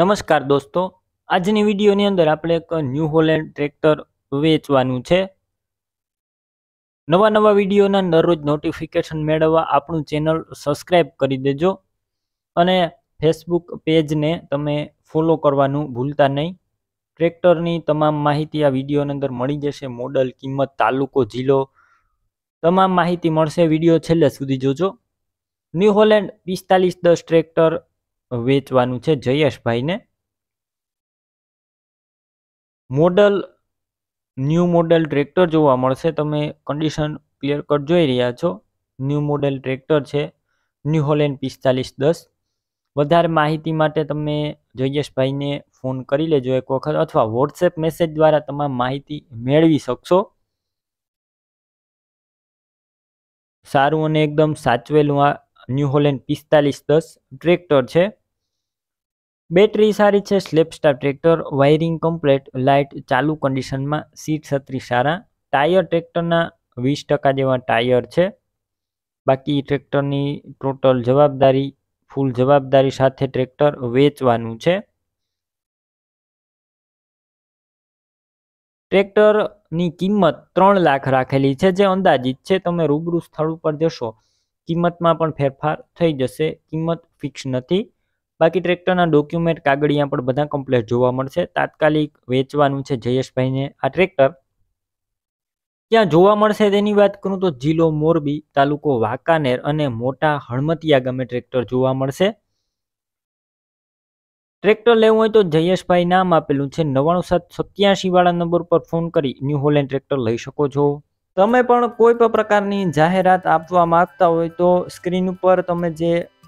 નમસ્કાર દોસ્તો આજની વિડીયોની અંદર આપણે એક ન્યૂ હોલેન્ડ ટ્રેક્ટર વેચવાનું છે નવા નવા વિડીયોના દરરોજ નોટિફિકેશન મેળવવા આપણું ચેનલ સબસ્ક્રાઈબ કરી દેજો અને ફેસબુક પેજને તમે ફોલો કરવાનું ભૂલતા નહીં ટ્રેક્ટરની તમામ માહિતી આ વિડીયોની અંદર મળી જશે મોડલ કિંમત તાલુકો જિલ્લો તમામ માહિતી મળશે વિડીયો છેલ્લે સુધી જોજો ન્યૂ હોલેન્ડ પિસ્તાલીસ દસ ટ્રેક્ટર વેચવાનું છે જયેશભાઈને મોડલ ન્યૂ મોડલ ટ્રેક્ટર જોવા મળશે તમે કન્ડિશન ક્લિયર કટ જોઈ રહ્યા છો ન્યૂ મોડલ ટ્રેક્ટર છે ન્યૂ હોલેન્ડ પિસ્તાલીસ દસ વધારે માહિતી માટે તમે જયેશભાઈને ફોન કરી લેજો એક વખત અથવા વોટ્સએપ મેસેજ દ્વારા તમામ માહિતી મેળવી શકશો સારું અને એકદમ સાચવેલું આ ન્યૂ હોલેન્ડ પિસ્તાલીસ દસ ટ્રેક્ટર છે બેટરી સારી છે સ્લેપ સ્ટાર ટ્રેક્ટર વાયરિંગ કમ્પ્લેટ લાઇટ ચાલુ કન્ડિશનમાં સીટ છત્રી સારા ટાયર ટ્રેક્ટરના વીસ ટકા જેવા ટાયર છે બાકી ટ્રેક્ટરની ટોટલ જવાબદારી ફૂલ જવાબદારી સાથે ટ્રેક્ટર વેચવાનું છે ટ્રેક્ટરની કિંમત ત્રણ લાખ રાખેલી છે જે અંદાજિત છે તમે રૂબરૂ સ્થળ ઉપર જશો કિંમતમાં પણ ફેરફાર થઈ જશે કિંમત ફિક્સ નથી બાકી ટ્રેક્ટરના ડોક્યુમેન્ટ કાગળિયા પણ બધા કમ્પ્લેટ જોવા મળશે તાત્કાલિક વેચવાનું છે જયેશભાઈને આ ટ્રેક્ટર ક્યાં જોવા મળશે તેની વાત કરું તો જિલ્લો મોરબી તાલુકો વાંકાનેર અને મોટા હણમતિયા ગમે ટ્રેક્ટર જોવા મળશે ટ્રેક્ટર લેવું હોય તો જયેશભાઈ નામ આપેલું છે નવ્વાણું સાત સત્યાસી વાળા નંબર પર ફોન કરી ન્યૂ હોલેન્ડ ટ્રેક્ટર લઈ શકો છો તમે પણ કોઈ પણ પ્રકારની જાહેરાત આપવા માંગતા હોય તો સ્ક્રીન ઉપર તમે જે